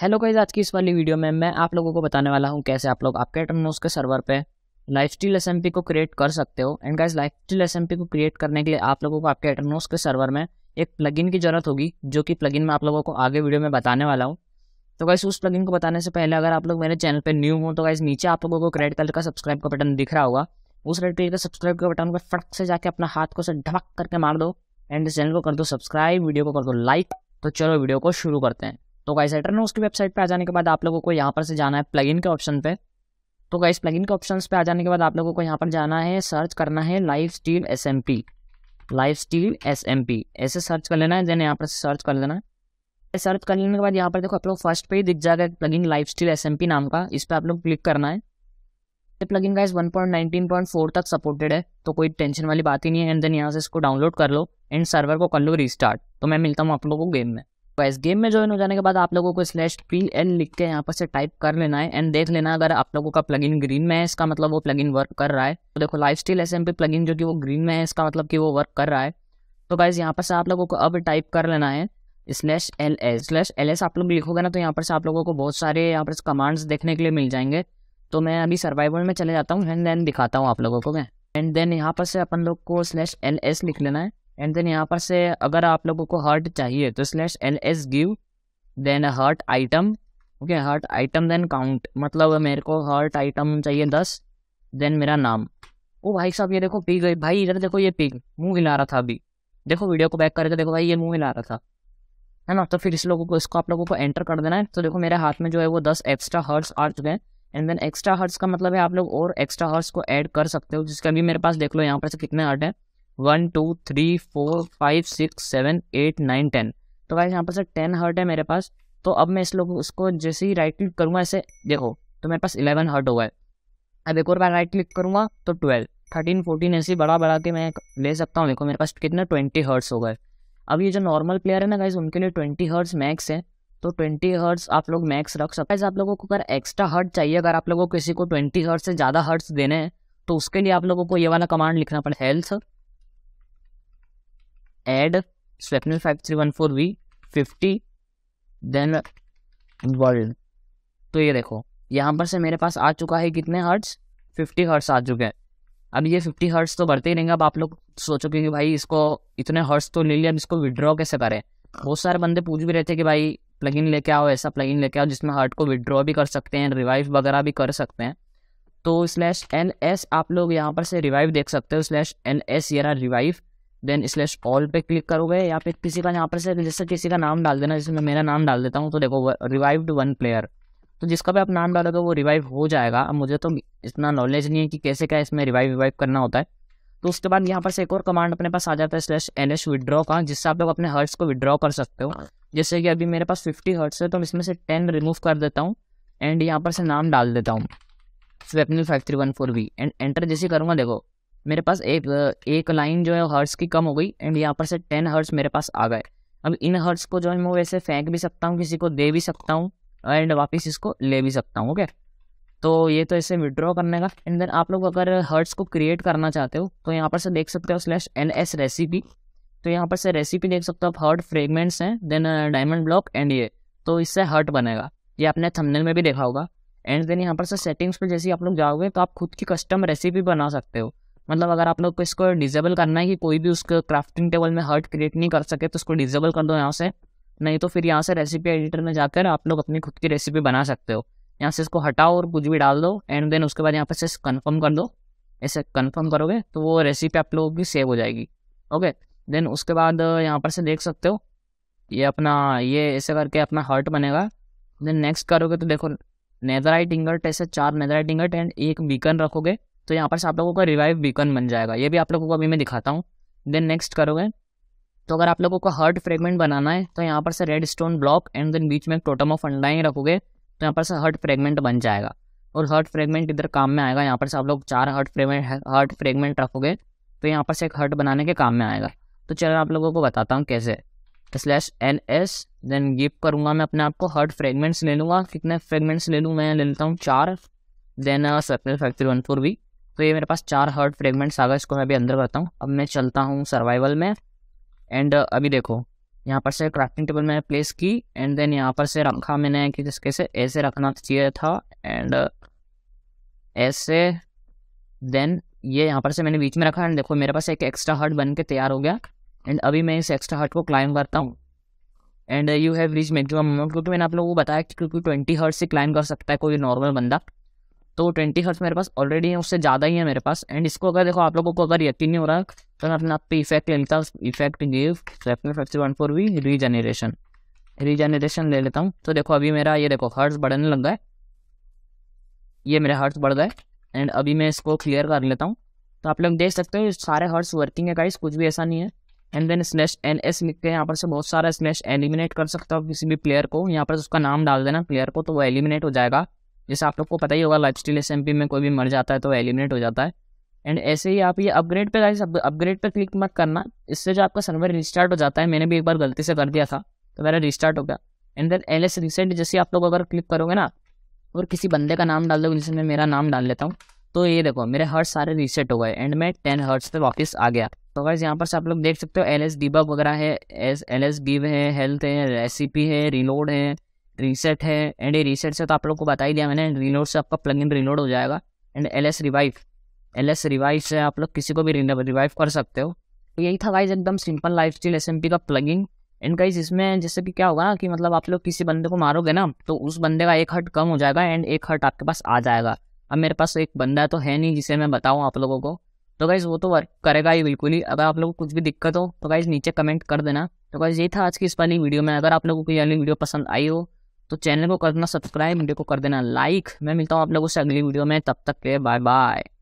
hello guys आज की इस वाली वीडियो में मैं आप लोगों को बताने वाला हूँ कैसे आप लोग आपके टर्नोस के सर्वर पे लाइफ स्टील एस को क्रिएट कर सकते हो and guys life steal S को क्रिएट करने के लिए आप लोगों को आपके एटर्नोस के सर्वर में एक प्लगइन की ज़रूरत होगी जो कि प्लगइन मैं आप लोगों को आगे वीडियो में बताने वाला हूँ तो गाइस उस प्लगइन को बताने से पहले अगर आप लोग मेरे चैनल पर न्यू हो तो गाइस नीचे आप लोगों को क्रेडिट कलर का सब्सक्राइब का बटन दिख रहा होगा उस रेड कलर का सब्सक्राइब का बटन पर फट से जाकर अपना हाथ को से ढक करके मार दो एंड चैनल को कर दो सब्सक्राइब वीडियो को कर दो लाइक तो चलो वीडियो को शुरू करते हैं तो गाइस एटरनोस की वेबसाइट पे आ जाने के बाद आप लोगों को यहाँ पर से जाना है प्लगइन के ऑप्शन पे तो गाइस प्लगइन के ऑप्शन पे आ जाने के बाद आप लोगों को यहाँ पर जाना है सर्च करना है live steal S M P live steal S M P ऐसे सर्च कर लेना है देन यहाँ पर सर्च कर लेना है सर्च कर लेने के बाद यहाँ पर देखो आप लोग फर्स्ट पे ही दिख जाएगा plugin life steal S M P नाम का इस पर आप लोग क्लिक करना है ये प्लगइन पॉइंट फोर तक सपोर्टेड है तो कोई टेंशन वाली बात ही नहीं है एंड देन यहाँ से इसको डाउनलोड कर लो एंड सर्वर को कर लो रिस्टार्ट तो मैं मिलता हूँ आप लोगों को गेम में गाइस गेम में ज्वाइन हो जाने के बाद आप लोगों को स्लैश पी एल लिख के यहाँ पर से टाइप कर लेना है एंड देख लेना अगर आप लोगों का प्लग इन ग्रीन में है इसका मतलब वो प्लग इन वर्क कर रहा है तो देखो life style S M P plug in जो कि वो ग्रीन में है इसका मतलब कि वो वर्क कर रहा है तो गाइज यहाँ पर से आप लोगों को अब टाइप कर लेना है slash L S slash L S आप लोग लिखोगे ना तो यहाँ पर से आप लोगों को बहुत सारे यहाँ पर कमांड्स देखने के लिए मिल जाएंगे तो मैं अभी सर्वाइवल में चले जाता हूँ एंड देन दिखाता हूँ आप लोगों को मैं एंड देन यहाँ पर से अपन लोग को स्लैश एल एस लिख लेना है एंड देन यहाँ पर से अगर आप लोगों को हर्ट चाहिए तो slash L S give then heart item okay heart item then count मतलब मेरे को हर्ट आइटम चाहिए दस देन मेरा नाम ओ भाई साहब ये देखो पिग भाई इधर देखो ये पिग मुंह हिला रहा था अभी देखो वीडियो को बैक करके देखो भाई ये मुंह हिला रहा था है ना तो फिर इस लोगों को इसको आप लोगों को एंटर कर देना है तो देखो मेरे हाथ में जो है वो दस एक्स्ट्रा हर्ट्स आ चुके हैं एंड देन एक्स्ट्रा हर्ट्स का मतलब है आप लोग और एक्स्ट्रा हर्ट्स को ऐड कर सकते हो जिसका भी मेरे पास देख लो यहाँ पर से कितने हर्ट हैं one two three four five six seven eight nine ten तो गाइस यहाँ पर सर टेन हर्ट है मेरे पास तो अब मैं इस लोग उसको जैसे ही राइट क्लिक करूँगा ऐसे देखो तो मेरे पास इलेवन हर्ट हुआ है अब एक और बार राइट क्लिक करूँगा तो ट्वेल्व थर्टीन फोर्टीन ऐसे बड़ा बड़ा के मैं ले सकता हूँ देखो मेरे पास कितना ट्वेंटी हर्ट्स हो गए अब ये जो नॉर्मल प्लेयर है ना गाइज उनके लिए ट्वेंटी हर्ट्स मैक्स है तो ट्वेंटी हर्ट्स आप लोग मैक्स रख सकते हैं आप लोगों को अगर एक्स्ट्रा हर्ट चाहिए अगर आप लोगों को किसी को ट्वेंटी हर्ट्स से ज़्यादा हर्ट्स देने हैं तो उसके लिए आप लोगों को ये वाला कमांड लिखना पड़े health add four 5314V 50 then world तो ये देखो यहाँ पर से मेरे पास आ चुका है कितने हर्ट्स 50 हर्ट्स आ चुके हैं अब ये 50 हर्ट्स तो बढ़ते ही रहेंगे अब आप लोग सोचो कि भाई इसको इतने हर्ट्स तो ले लिया अब इसको विड्रॉ कैसे करें बहुत सारे बंदे पूछ भी रहे थे कि भाई प्लगइन लेके आओ ऐसा प्लगइन लेके आओ जिसमें हर्ट को विड्रॉ भी कर सकते हैं रिवाइव वगैरह भी कर सकते हैं तो स्लैश एन एस आप लोग यहाँ पर से रिवाइव देख सकते हो स्लैश एन एस ये रिवाइव देन स्लेश ऑल पे क्लिक करोगे या फिर किसी का यहाँ पर से जैसे किसी का नाम डाल देना जैसे मैं मेरा नाम डाल देता हूँ तो देखो रिवाइव्ड वन प्लेयर तो जिसका भी आप नाम डालोगे वो रिवाइव हो जाएगा अब मुझे तो इतना नॉलेज नहीं है कि कैसे क्या इसमें रिवाइव रिवाइव करना होता है तो उसके बाद यहाँ पर से एक और कमांड अपने पास आ जाता है स्लैश एन एच विड्रॉ का जिससे आप लोग अपने हर्ट्स को विड्रॉ कर सकते हो जैसे कि अभी मेरे पास फिफ्टी हर्ट्स है तो इसमें से टेन रिमूव कर देता हूँ एंड यहाँ पर से नाम डाल देता हूँ Swapnil five three one four V and enter जैसे करूँगा देखो मेरे पास एक एक लाइन जो है हर्ट्स की कम हो गई एंड यहाँ पर से टेन हर्ट्स मेरे पास आ गए अब इन हर्ट्स को जो है मैं वैसे फेंक भी सकता हूँ किसी को दे भी सकता हूँ एंड वापस इसको ले भी सकता हूँ ओके तो ये तो ऐसे विड्रॉ करने का एंड देन आप लोग अगर हर्ट्स को क्रिएट करना चाहते हो तो यहाँ पर से देख सकते हो स्लैश एन एस रेसिपी तो यहाँ पर से रेसिपी देख सकते हो आप हर्ट फ्रेगमेंट्स हैं देन डायमंड ब्लॉक एंड ये तो इससे हर्ट बनेगा ये आपने थंबनेल में भी देखा होगा एंड देन यहाँ पर से सेटिंग्स पे जैसे आप लोग जाओगे तो आप खुद की कस्टम रेसिपी बना सकते हो मतलब अगर आप लोग को इसको डिजेबल करना है कि कोई भी उसको क्राफ्टिंग टेबल में हर्ट क्रिएट नहीं कर सके तो उसको डिजेबल कर दो यहाँ से नहीं तो फिर यहाँ से रेसिपी एडिटर में जाकर आप लोग अपनी खुद की रेसिपी बना सकते हो यहाँ से इसको हटाओ और कुछ भी डाल दो एंड देन उसके बाद यहाँ पर से कन्फर्म कर दो ऐसे कन्फर्म करोगे तो वो रेसिपी आप लोगों की सेव हो जाएगी ओके देन उसके बाद यहाँ पर से देख सकते हो ये अपना ये ऐसे करके अपना हर्ट बनेगा देन नेक्स्ट करोगे तो देखो नेदराइट इंगट ऐसे चार नेदराइट इंगट एंड एक बीकन रखोगे तो यहाँ पर से आप लोगों का रिवाइव बीकन बन जाएगा ये भी आप लोगों को अभी मैं दिखाता हूँ देन नेक्स्ट करोगे तो अगर आप लोगों को हर्ट फ्रेगमेंट बनाना है तो यहाँ पर से red stone block and then बीच में एक टोटम ऑफ अंडलाइन रखोगे तो यहाँ पर से हर्ट फ्रेगमेंट बन जाएगा और हर्ट फ्रेगमेंट इधर काम में आएगा यहाँ पर से आप लोग चार हर्ट फ्रेगमेंट हर्ट फ्रेगमेंट रखोगे तो यहाँ पर से एक हर्ट बनाने के काम में आएगा तो चलो आप लोगों को बताता हूँ कैसे slash L S then give करूँगा मैं अपने आप को हर्ट फ्रेगमेंट्स ले लूँगा कितने फ्रेगमेंट्स ले लूँ मैं ले लेता हूँ चार then circle factory one four V तो ये मेरे पास चार हर्ट फ्रेगमेंट्स आ गए इसको मैं अभी अंदर करता हूँ अब मैं चलता हूँ सर्वाइवल में एंड uh, अभी देखो यहाँ पर से क्राफ्टिंग टेबल मैंने प्लेस की एंड देन यहाँ पर से रखा मैंने कि जिसके से ऐसे रखना चाहिए था एंड uh, ऐसे देन ये यहाँ पर से मैंने बीच में रखा एंड देखो मेरे पास एक एक्स्ट्रा हर्ट बन के तैयार हो गया एंड अभी मैं इस एक्स्ट्रा हट को क्लाइम करता हूँ and you have reach maximum amount क्योंकि मैंने आप लोगों को बताया कि क्योंकि ट्वेंटी हर्ट से क्लाइम कर सकता है कोई नॉर्मल बंदा तो ट्वेंटी हर्ट्स मेरे पास ऑलरेडी है उससे ज़्यादा ही है मेरे पास एंड इसको अगर देखो आप लोगों को अगर यकीन नहीं हो रहा तो मैं अपने आप पे इफेक्ट ले लेता हूँ इफेक्ट गिव रेपनो fifty one four V regeneration regeneration ले लेता हूँ तो देखो अभी मेरा ये देखो हर्ट्स बढ़ने लग गए ये मेरा हर्ट्स बढ़ गए एंड अभी मैं इसको क्लियर कर लेता हूँ तो आप लोग देख सकते हो सारे हर्ट्स वर्किंग है गाइस कुछ भी ऐसा नहीं है एंड देन स्नेश एन एस लिख के यहाँ पर से बहुत सारा स्नेश एलिमिनेट कर सकता हो किसी भी प्लेयर को यहाँ पर उसका नाम डाल देना प्लेयर को तो वो एलिमिनेट हो जाएगा जैसे आप लोग को पता ही होगा लाइफ स्टाइल एस में कोई भी मर जाता है तो एलिमिनेट हो जाता है एंड ऐसे ही आप ये अपग्रेड पर अपग्रेड पर क्लिक मत करना इससे जो आपका सर्वर रिस्टार्ट हो जाता है मैंने भी एक बार गलती से कर दिया था तो मेरा रिस्टार्ट हो गया and then L S recent जैसे आप लोग अगर क्लिक करोगे ना और किसी बंदे का नाम डाल दो जैसे मैं मेरा नाम डाल लेता हूँ तो ये देखो मेरे हर्ट सारे रीसेट हो गए एंड मैं टेन हर्ट्स पे वापस आ गया तो अगर यहाँ पर से आप लोग देख सकते हो एल एस डी वगैरह है एस एल एस गिव है हेल्थ है रेसिपी है रिलोड है रीसेट है एंड ये रीसेट से तो आप लोग को बता ही दिया मैंने रीलोड से आपका प्लग इन रीलोड हो जाएगा and L S revive L S revive से आप लोग किसी को भी रिवाइव कर सकते हो तो यही था गाइज एकदम simple life style S M P का प्लगिंग एंड गाइज इसमें जैसे कि क्या होगा ना कि मतलब आप लोग किसी बंदे को मारोगे ना तो उस बंदे का एक हट कम हो जाएगा एंड एक हट आपके पास आ जाएगा अब मेरे पास एक बंदा तो है नहीं जिसे मैं बताऊँ आप लोगों को तो गाइज़ वो तो वर्क करेगा ही बिल्कुल ही अगर आप लोगों को कुछ भी दिक्कत हो तो गाइज़ नीचे कमेंट कर देना तो गाइज़ ये था आज की इस वाली वीडियो में अगर आप लोगों को ये वाली वीडियो पसंद आई हो तो चैनल को कर देना सब्सक्राइब वीडियो को कर देना लाइक मैं मिलता हूँ आप लोगों से अगली वीडियो में तब तक के बाय बाय